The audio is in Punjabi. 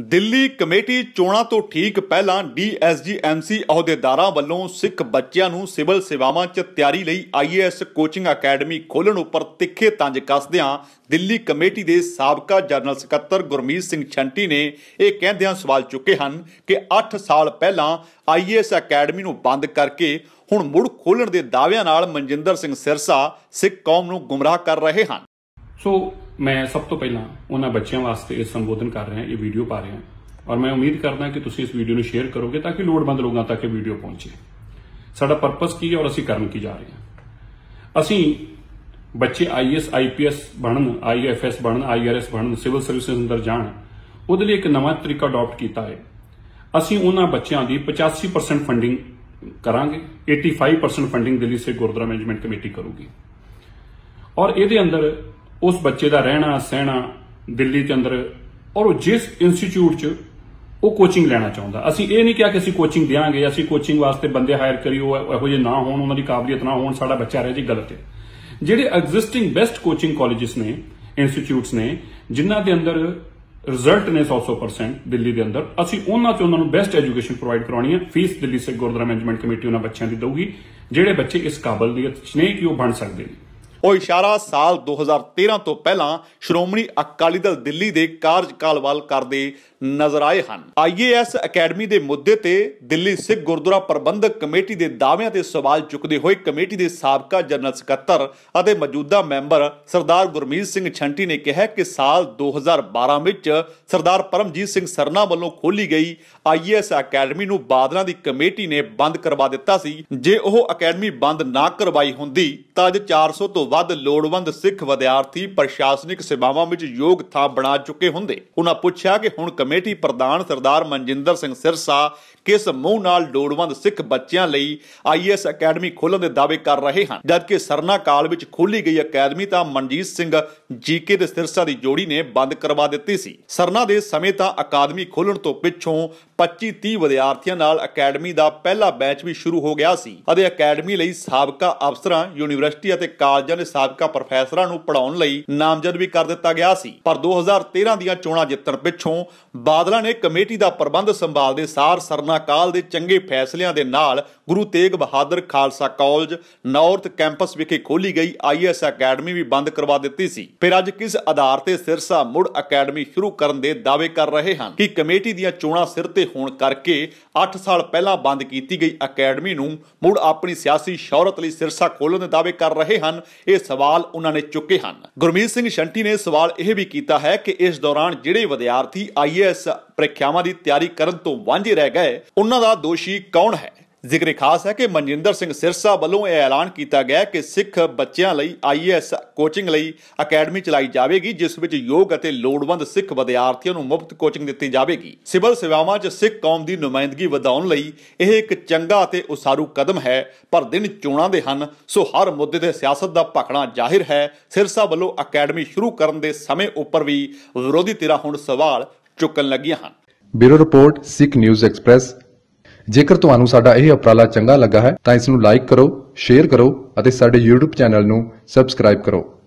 ਦਿੱਲੀ ਕਮੇਟੀ ਚੋਣਾਂ ਤੋਂ ਠੀਕ ਪਹਿਲਾਂ ਡੀਐਸਜੀ ਐਮਸੀ ਅਹੁਦੇਦਾਰਾਂ ਵੱਲੋਂ ਸਿੱਖ ਬੱਚਿਆਂ ਨੂੰ ਸਿਵਲ ਸੇਵਾਵਾਂ 'ਚ ਤਿਆਰੀ ਲਈ ਆਈਏਐਸ ਕੋਚਿੰਗ ਅਕੈਡਮੀ ਖੋਲਣ ਉੱਪਰ ਤਿੱਖੇ ਤੰਜ ਕੱਸਦਿਆਂ ਦਿੱਲੀ ਕਮੇਟੀ ਦੇ ਸਾਬਕਾ ਜਨਰਲ ਸਕੱਤਰ ਗੁਰਮੀਤ ਸਿੰਘ ਛੰਟੀ ਨੇ ਇਹ ਕਹਿੰਦਿਆਂ ਸਵਾਲ ਚੁੱਕੇ ਹਨ ਕਿ 8 ਸਾਲ ਪਹਿਲਾਂ ਆਈਏਐਸ ਅਕੈਡਮੀ ਨੂੰ ਬੰਦ ਕਰਕੇ ਹੁਣ ਮੁੜ ਖੋਲਣ ਦੇ ਦਾਅਵਿਆਂ ਨਾਲ ਮਨਜਿੰਦਰ ਸਿੰਘ ਸਿਰਸਾ ਸਿੱਖ ਕੌਮ ਨੂੰ ਗੁੰਮਰਾਹ ਕਰ ਰਹੇ ਹਨ ਸੋ ਮੈਂ ਸਭ ਤੋਂ ਪਹਿਲਾਂ ਉਹਨਾਂ ਬੱਚਿਆਂ ਵਾਸਤੇ ਇਹ ਸੰਬੋਧਨ ਕਰ ਰਿਹਾ ਇਹ ਵੀਡੀਓ ਪਾ ਰਿਹਾ ਔਰ ਮੈਂ ਉਮੀਦ ਕਰਦਾ ਕਿ ਤੁਸੀਂ ਇਸ ਵੀਡੀਓ ਨੂੰ ਸ਼ੇਅਰ ਕਰੋਗੇ ਤਾਂ ਕਿ ਲੋੜਵੰਦ ਲੋਕਾਂ ਤੱਕ ਇਹ ਵੀਡੀਓ ਪਹੁੰਚੇ ਸਾਡਾ ਪਰਪਸ ਕੀ ਹੈ ਔਰ ਅਸੀਂ ਕਰਨ ਕੀ ਜਾ ਰਹੇ ਹਾਂ ਅਸੀਂ ਬੱਚੇ ਆਈਐਸ ਆਈਪੀਐਸ ਬਣਨ ਆਈਐਫਐਸ ਬਣਨ ਆਈਆਰਐਸ ਬਣਨ ਸਿਵਲ ਸਰਵਿਸਿਜ਼ ਅੰਦਰ ਜਾਣ ਉਹਦੇ ਲਈ ਇੱਕ ਨਵਾਂ ਤਰੀਕਾ ਅਡਾਪਟ ਕੀਤਾ ਹੈ ਅਸੀਂ ਉਹਨਾਂ ਬੱਚਿਆਂ ਦੀ 85% ਫੰਡਿੰਗ ਕਰਾਂਗੇ 85% ਫੰਡਿੰਗ ਦਿੱਲੀ ਸੇ ਗੁਰਦੁਆਰਾ ਮੈਨੇਜਮੈਂਟ ਕਮੇਟੀ ਕਰੂਗੀ ਔਰ ਇਹਦੇ ਅੰਦਰ ਉਸ ਬੱਚੇ ਦਾ ਰਹਿਣਾ ਸਹਿਣਾ ਦਿੱਲੀ ਦੇ ਅੰਦਰ ਔਰ ਜਿਸ ਇੰਸਟੀਚਿਊਟ 'ਚ ਉਹ ਕੋਚਿੰਗ ਲੈਣਾ ਚਾਹੁੰਦਾ ਅਸੀਂ ਇਹ ਨਹੀਂ ਕਿਹਾ ਕਿ ਅਸੀਂ ਕੋਚਿੰਗ ਦੇਾਂਗੇ ਅਸੀਂ ਕੋਚਿੰਗ ਵਾਸਤੇ ਬੰਦੇ ਹਾਇਰ ਕਰੀਓ ਇਹੋ ਜੇ ਨਾ ਹੋਣ ਉਹਨਾਂ ਦੀ ਕਾਬਲੀਅਤ ਨਾ ਹੋਣ ਸਾਡਾ ਬੱਚਾ ਰਹੇ ਜੀ ਗਲਤ ਹੈ ਜਿਹੜੇ ਐਗਜ਼ਿਸਟਿੰਗ ਬੈਸਟ ਕੋਚਿੰਗ ਕਾਲਜਸ ਨੇ ਇੰਸਟੀਚਿਊਟਸ ਨੇ ਜਿਨ੍ਹਾਂ ਦੇ ਅੰਦਰ ਰਿਜ਼ਲਟ ਨੇ 100% ਦਿੱਲੀ ਦੇ ਅੰਦਰ ਅਸੀਂ ਉਹਨਾਂ 'ਚ ਉਹਨਾਂ ਨੂੰ ਬੈਸਟ ਐਜੂਕੇਸ਼ਨ ਪ੍ਰੋਵਾਈਡ ਕਰਾਉਣੀ ਹੈ ਫੀਸ ਦਿੱਲੀ ਸੇ ਗੁਰਦੁਆਰਾ ਮੈਨੇਜਮੈਂਟ ਕਮੇਟੀ ਉਹਨਾਂ ਬੱਚਿਆਂ ਦੀ ਦੇਊਗੀ ਜਿਹੜੇ ਬੱਚੇ ਇਸ ਕਾਬਲੀਅਤ 'ਚ ਨੇ ਕਿ ਉਹ ਬਣ ਸਕਦੇ ਨੇ ਉਹ ਇਸ਼ਾਰਾ ਸਾਲ 2013 ਤੋਂ ਪਹਿਲਾਂ ਸ਼੍ਰੋਮਣੀ ਅਕਾਲੀ ਦਲ ਦਿੱਲੀ ਦੇ ਕਾਰਜਕਾਲ ਵੱਲ ਕਰਦੇ ਨਜ਼ਰ ਆਏ ਹਨ ਆਈਏਐਸ ਅਕੈਡਮੀ ਦੇ ਮੁੱਦੇ ਤੇ ਦਿੱਲੀ ਸਿੱਖ ਗੁਰਦੁਆਰਾ ਪ੍ਰਬੰਧਕ ਕਮੇਟੀ ਦੇ ਦਾਅਵਿਆਂ ਤੇ ਸਵਾਲ ਚੁੱਕਦੇ ਹੋਏ ਕਮੇਟੀ ਦੇ ਸਾਬਕਾ ਜਨਰਲ ਸਕੱਤਰ ਅਤੇ ਮੌਜੂਦਾ ਮੈਂਬਰ ਸਰਦਾਰ ਗੁਰਮੀਤ ਸਿੰਘ ਛੰਟੀ ਨੇ ਕਿਹਾ ਕਿ ਸਾਲ 2012 ਵਿੱਚ ਸਰਦਾਰ ਪਰਮਜੀਤ ਸਿੰਘ ਸਰਨਾ ਵੱਲੋਂ ਖੋਲੀ ਗਈ ਆਈਏਐਸ ਅਕੈਡਮੀ ਨੂੰ ਬਾਦਲਾਂ ਦੀ ਕਮੇਟੀ ਨੇ ਬੰਦ ਕਰਵਾ ਦਿੱਤਾ ਸੀ ਜੇ ਉਹ ਅਕੈਡਮੀ ਬੰਦ ਨਾ ਕਰਵਾਈ ਹੁੰਦੀ ਤਾਂ ਅੱਜ 400 ਤੋਂ ਵੱਧ ਲੋੜਵੰਦ ਸਿੱਖ ਵਿਦਿਆਰਥੀ ਪ੍ਰਸ਼ਾਸਨਿਕ ਸੇਵਾਵਾਂ ਵਿੱਚ ਯੋਗਤਾ ਬਣਾ ਚੁੱਕੇ ਹੁੰਦੇ ਉਹਨਾਂ ਪੁੱਛਿਆ ਕਿ ਹੁਣ ਕਮੇਟੀ ਪ੍ਰਧਾਨ ਸਰਦਾਰ ਮਨਜਿੰਦਰ ਸਿੰਘ ਸਿਰਸਾ ਕਿਸ ਮੂੰਹ ਨਾਲ ਲੋੜਵੰਦ ਸਿੱਖ ਬੱਚਿਆਂ ਲਈ ਆਈਐਸ ਅਕੈਡਮੀ ਖੋਲਣ ਦੇ ਦਾਅਵੇ ਕਰ ਰਹੇ ਹਨ ਜਦਕਿ ਸਰਨਾ ਕਾਲ ਵਿੱਚ ਖੋਲੀ ਗਈ ਅਕੈਡਮੀ ਤਾਂ ਮਨਜੀਤ ਸਿੰਘ ਜੀਕੇ ਦੇ ਸਿਰਸਾ ਦੀ ਜੋੜੀ ਨੇ ਬੰਦ ਕਰਵਾ ਦਿੱਤੀ ਸੀ ਸਰਨਾ ਦੇ ਸਮੇਂ ਤਾਂ ਅਕਾਦਮੀ ਖੋਲਣ ਤੋਂ ਪਿੱਛੋਂ 25-30 ਵਿਦਿਆਰਥੀਆਂ ਨਾਲ ਅਕੈਡਮੀ ਦਾ ਪਹਿਲਾ ਬੈਚ ਵੀ ਸ਼ੁਰੂ ਹੋ ਗਿਆ ਸੀ ਅਤੇ ਅਕੈਡਮੀ ਲਈ ਸਾਬਕਾ ਅਫਸਰਾਂ ਯੂਨੀਵਰਸਿਟੀ ਅਤੇ ਕਾਲਜਾਂ ਦੇ ਸਾਬਕਾ ਪ੍ਰੋਫੈਸਰਾਂ ਨੂੰ ਪੜਾਉਣ ਲਈ ਨਾਮਜ਼ਦ ਵੀ ਕਰ ਦਿੱਤਾ ਗਿਆ ਸੀ ਪਰ 2013 ਦੀਆਂ ਚੋਣਾਂ ਜਿੱਤਣ ਪਿੱਛੋਂ ਬਾਦਲਾਂ ਨੇ ਕਮੇਟੀ ਦਾ ਪ੍ਰਬੰਧ ਸੰਭਾਲਦੇ ਸਾਰ ਸਰਨਾ ਕਰੋਨਾ ਕਾਲ ਦੇ ਚੰਗੇ ਫੈਸਲਿਆਂ ਦੇ ਨਾਲ Guru Tegh Bahadur Khalsa college north campus ਵਿਖੇ ਖੋਲੀ ਗਈ ਆਈਐਸ ਅਕੈਡਮੀ ਵੀ ਬੰਦ ਕਰਵਾ ਦਿੱਤੀ ਸੀ ਫਿਰ ਅੱਜ ਕਿਸ ਆਧਾਰ ਤੇ ਸਿਰਸਾ ਮੁੜ ਅਕੈਡਮੀ ਸ਼ੁਰੂ ਕਰਨ ਦੇ ਦਾਅਵੇ ਕਰ ਰਹੇ ਹਨ ਕਿ ਕਮੇਟੀ ਦੀਆਂ ਚੋਣਾਂ ਸਿਰ ਤੇ ਹੋਣ ਕਰਕੇ 8 ਸਾਲ ਪਹਿਲਾਂ ਬੰਦ ਕੀਤੀ ਗਈ ਅਕੈਡਮੀ ਨੂੰ ਮੁੜ ਆਪਣੀ ਸਿਆਸੀ ਸ਼ੌਹਰਤ ਲਈ ਸਿਰਸਾ ਖੋਲਣ ਦੇ ਦਾਅਵੇ ਕਰ ਰਹੇ ਹਨ ਇਹ ਸਵਾਲ ਉਹਨਾਂ ਨੇ ਚੁੱਕੇ ਹਨ ਗੁਰਮੀਤ ਸਿੰਘ ਸ਼ੰਟੀ ਨੇ ਸਵਾਲ ਇਹ ਵੀ ਕੀਤਾ ਹੈ ਕਿ ਇਸ ਦੌਰਾਨ ਜਿਹੜੇ ਵਿਦਿਆਰਥੀ ਆਈਐਸ ਪ੍ਰੀਖਿਆਵਾਂ ਦੀ ਤਿਆਰੀ ਕਰਨ ਤੋਂ ਵਾਂਝੇ ਰਹਿ ਗਏ ਉਹਨਾਂ ਦਾ ਦੋਸ਼ੀ ਕੌਣ ਹੈ ਜ਼ਿਕਰ ਖਾਸ ਹੈ ਕਿ ਮਨਜਿੰਦਰ ਸਿੰਘ ਸਿਰਸਾ ਵੱਲੋਂ ਇਹ ਐਲਾਨ ਕੀਤਾ ਗਿਆ ਕਿ ਸਿੱਖ ਬੱਚਿਆਂ ਲਈ ਆਈਐਸ ਕੋਚਿੰਗ ਲਈ ਅਕੈਡਮੀ ਚਲਾਈ ਜਾਵੇਗੀ ਜਿਸ ਵਿੱਚ ਯੋਗ ਅਤੇ ਲੋੜਵੰਦ ਸਿੱਖ ਵਿਦਿਆਰਥੀਆਂ ਨੂੰ ਮੁਫਤ ਕੋਚਿੰਗ ਦਿੱਤੀ ਜਾਵੇਗੀ ਸਿਵਲ ਸੇਵਾਵਾਂ 'ਚ ਸਿੱਖ ਕੌਮ ਦੀ ਨੁਮਾਇੰਦਗੀ ਵਧਾਉਣ ਲਈ ਇਹ ਇੱਕ ਚੰਗਾ ਅਤੇ ਉਸਾਰੂ ਕਦਮ ਹੈ ਪਰ ਦਿਨ ਚੋਣਾਂ ਦੇ ਹਨ ਸੋ ਹਰ ਮੁੱਦੇ ਤੇ ਸਿਆਸਤ ਦਾ ਭਖਣਾ ਜ਼ਾਹਿਰ ਹੈ ਸਿਰਸਾ ਵੱਲੋਂ ਅਕੈਡਮੀ ਸ਼ੁਰੂ ਕਰਨ ਦੇ ਸਮੇਂ ਉੱਪਰ ਵੀ ਵਿਰੋਧੀ ਧਿਰਾਂ ਹੁਣ ਸਵਾਲ ਚੁੱਕਣ ਲੱਗੀਆਂ ਹਨ bureau report Sikh news express ਜੇਕਰ ਤੁਹਾਨੂੰ ਸਾਡਾ ਇਹ ਉਪਰਾਲਾ ਚੰਗਾ ਲੱਗਾ ਹੈ ਤਾਂ ਇਸ ਨੂੰ ਲਾਈਕ ਕਰੋ ਸ਼ੇਅਰ ਕਰੋ ਅਤੇ ਸਾਡੇ YouTube ਚੈਨਲ ਨੂੰ ਸਬਸਕ੍ਰਾਈਬ ਕਰੋ